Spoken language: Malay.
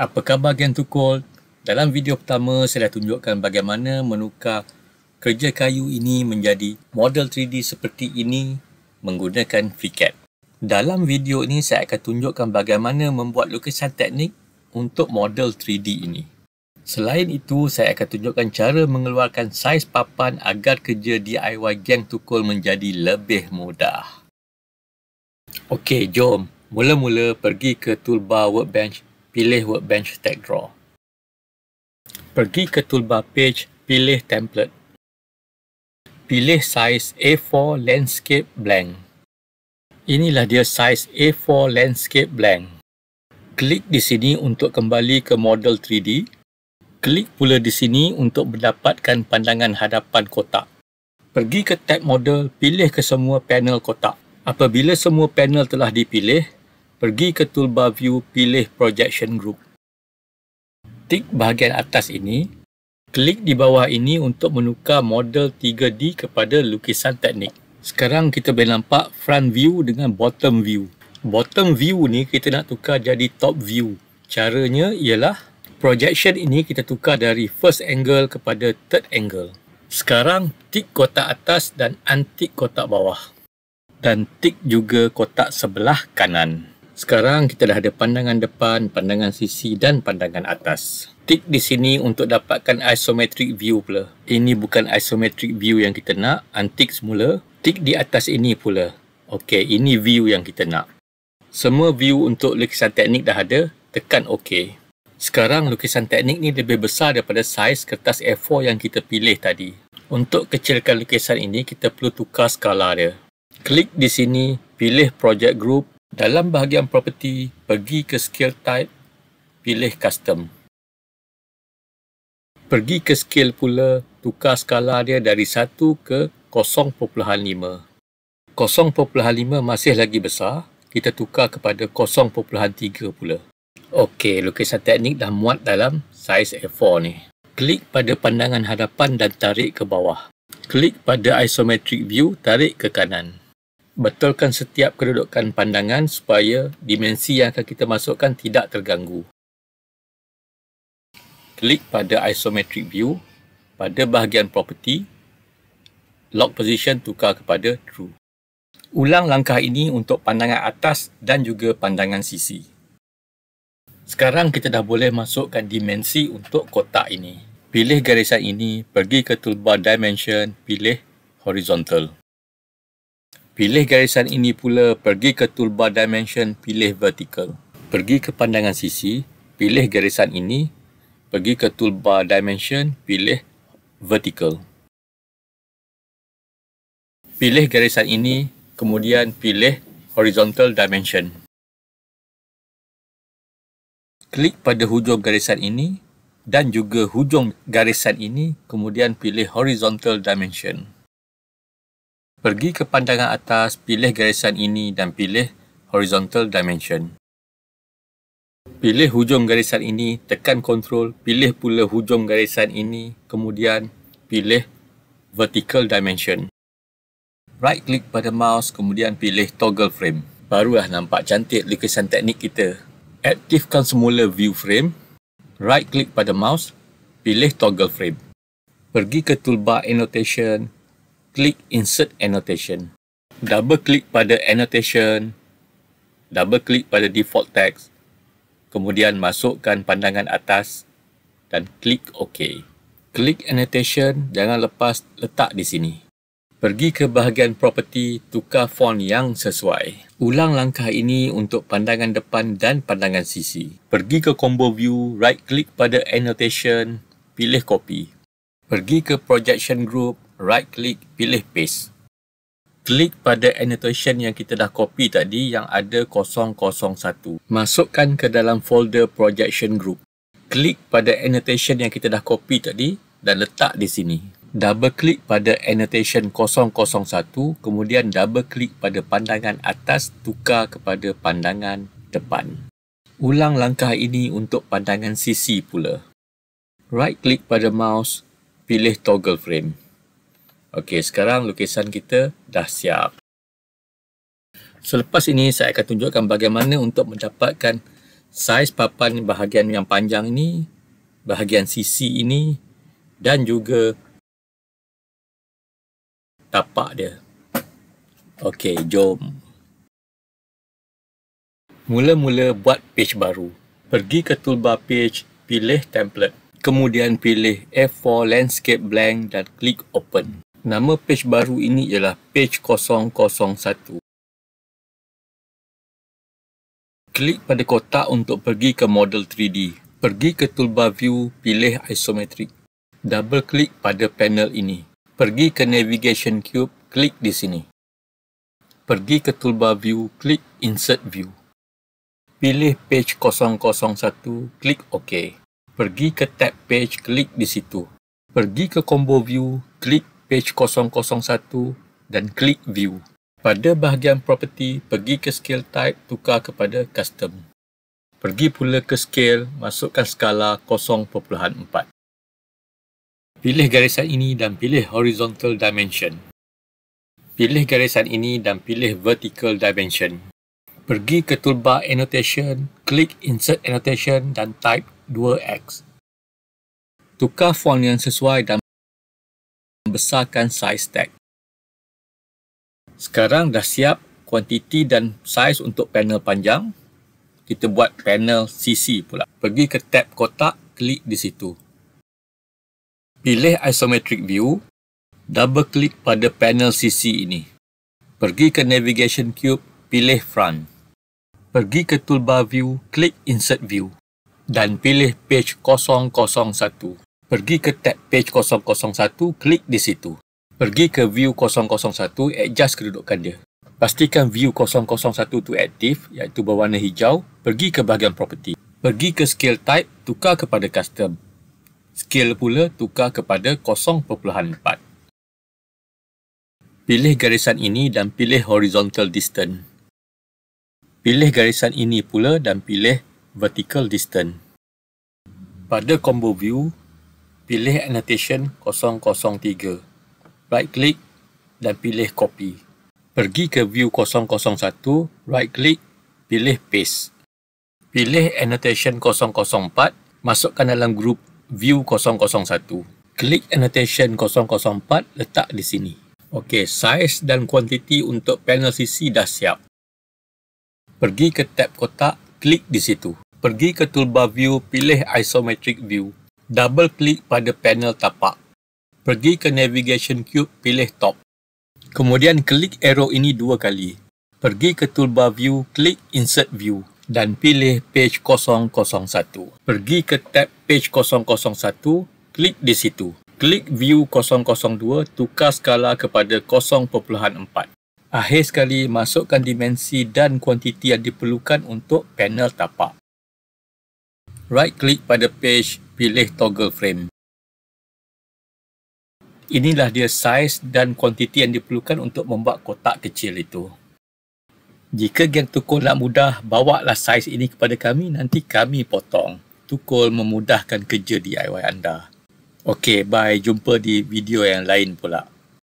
Apa khabar geng tukul? Dalam video pertama saya dah tunjukkan bagaimana menukar kerja kayu ini menjadi model 3D seperti ini menggunakan FreeCAD. Dalam video ini saya akan tunjukkan bagaimana membuat lukisan teknik untuk model 3D ini. Selain itu saya akan tunjukkan cara mengeluarkan saiz papan agar kerja DIY geng tukul menjadi lebih mudah. Okey, jom. Mula-mula pergi ke toolbar workbench pilih workbench tag draw. Pergi ke toolbar page, pilih template. Pilih size A4 landscape blank. Inilah dia size A4 landscape blank. Klik di sini untuk kembali ke model 3D. Klik pula di sini untuk mendapatkan pandangan hadapan kotak. Pergi ke tab model, pilih ke semua panel kotak. Apabila semua panel telah dipilih, pergi ke toolbar view pilih projection group. Tik bahagian atas ini, klik di bawah ini untuk menukar model 3D kepada lukisan teknik. Sekarang kita boleh nampak front view dengan bottom view. Bottom view ni kita nak tukar jadi top view. Caranya ialah projection ini kita tukar dari first angle kepada third angle. Sekarang tik kotak atas dan untik kotak bawah. Dan tik juga kotak sebelah kanan. Sekarang kita dah ada pandangan depan, pandangan sisi dan pandangan atas. Tik di sini untuk dapatkan isometric view pula. Ini bukan isometric view yang kita nak. Antik semula. Tik di atas ini pula. Okey, ini view yang kita nak. Semua view untuk lukisan teknik dah ada. Tekan OK. Sekarang lukisan teknik ni lebih besar daripada saiz kertas A4 yang kita pilih tadi. Untuk kecilkan lukisan ini, kita perlu tukar skala dia. Klik di sini, pilih project group, dalam bahagian property, pergi ke skill type, pilih custom. Pergi ke skill pula, tukar skala dia dari 1 ke 0.5. 0.5 masih lagi besar, kita tukar kepada 0.3 pula. Okey, lukisan teknik dah muat dalam size A4 ni. Klik pada pandangan hadapan dan tarik ke bawah. Klik pada isometric view, tarik ke kanan betulkan setiap kedudukan pandangan supaya dimensi yang akan kita masukkan tidak terganggu. Klik pada isometric view pada bahagian property. Lock position tukar kepada true. Ulang langkah ini untuk pandangan atas dan juga pandangan sisi. Sekarang kita dah boleh masukkan dimensi untuk kotak ini. Pilih garisan ini, pergi ke toolbar dimension, pilih horizontal. Pilih garisan ini pula, pergi ke toolbar dimension, pilih vertical. Pergi ke pandangan sisi, pilih garisan ini, pergi ke toolbar dimension, pilih vertical. Pilih garisan ini, kemudian pilih horizontal dimension. Klik pada hujung garisan ini dan juga hujung garisan ini, kemudian pilih horizontal dimension. Pergi ke pandangan atas, pilih garisan ini dan pilih horizontal dimension. Pilih hujung garisan ini, tekan control, pilih pula hujung garisan ini, kemudian pilih vertical dimension. Right click pada mouse, kemudian pilih toggle frame. Barulah nampak cantik lukisan teknik kita. Aktifkan semula view frame. Right click pada mouse, pilih toggle frame. Pergi ke toolbar annotation, klik Insert Annotation. Double klik pada Annotation. Double klik pada Default Text. Kemudian masukkan pandangan atas dan klik OK. Klik Annotation, jangan lepas letak di sini. Pergi ke bahagian Property, tukar font yang sesuai. Ulang langkah ini untuk pandangan depan dan pandangan sisi. Pergi ke Combo View, right click pada Annotation, pilih Copy. Pergi ke Projection Group, right click pilih paste. Klik pada annotation yang kita dah copy tadi yang ada 001. Masukkan ke dalam folder projection group. Klik pada annotation yang kita dah copy tadi dan letak di sini. Double click pada annotation 001 kemudian double click pada pandangan atas tukar kepada pandangan depan. Ulang langkah ini untuk pandangan sisi pula. Right click pada mouse, pilih toggle frame. Okey, sekarang lukisan kita dah siap. Selepas ini, saya akan tunjukkan bagaimana untuk mendapatkan saiz papan bahagian yang panjang ini, bahagian sisi ini dan juga tapak dia. Okey, jom. Mula-mula buat page baru. Pergi ke toolbar page, pilih template. Kemudian pilih A4 Landscape Blank dan klik Open. Nama page baru ini ialah page 001. Klik pada kotak untuk pergi ke model 3D. Pergi ke toolbar view, pilih isometric. Double klik pada panel ini. Pergi ke navigation cube, klik di sini. Pergi ke toolbar view, klik insert view. Pilih page 001, klik OK. Pergi ke tab page, klik di situ. Pergi ke combo view, klik page 001 dan klik view. Pada bahagian property, pergi ke scale type tukar kepada custom. Pergi pula ke scale, masukkan skala 0.4. Pilih garisan ini dan pilih horizontal dimension. Pilih garisan ini dan pilih vertical dimension. Pergi ke toolbar annotation, klik insert annotation dan type 2x. Tukar font yang sesuai dan besarkan saiz tag. Sekarang dah siap kuantiti dan saiz untuk panel panjang. Kita buat panel CC pula. Pergi ke tab kotak, klik di situ. Pilih isometric view, double klik pada panel CC ini. Pergi ke navigation cube, pilih front. Pergi ke toolbar view, klik insert view dan pilih page 001 pergi ke tab page 001, klik di situ. Pergi ke view 001, adjust kedudukan dia. Pastikan view 001 tu aktif, iaitu berwarna hijau. Pergi ke bahagian property. Pergi ke scale type, tukar kepada custom. Scale pula tukar kepada 0.4. Pilih garisan ini dan pilih horizontal distance. Pilih garisan ini pula dan pilih vertical distance. Pada combo view, Pilih annotation 003. Right click dan pilih copy. Pergi ke view 001, right click, pilih paste. Pilih annotation 004, masukkan dalam group view 001. Klik annotation 004, letak di sini. Okey, size dan quantity untuk panel CC dah siap. Pergi ke tab kotak, klik di situ. Pergi ke toolbar view, pilih isometric view double klik pada panel tapak. Pergi ke navigation cube, pilih top. Kemudian klik arrow ini dua kali. Pergi ke toolbar view, klik insert view dan pilih page 001. Pergi ke tab page 001, klik di situ. Klik view 002, tukar skala kepada 0.4. Akhir sekali, masukkan dimensi dan kuantiti yang diperlukan untuk panel tapak right click pada page, pilih toggle frame. Inilah dia size dan kuantiti yang diperlukan untuk membuat kotak kecil itu. Jika geng tukul nak mudah, bawalah size ini kepada kami, nanti kami potong. Tukul memudahkan kerja DIY anda. Okey, bye. Jumpa di video yang lain pula.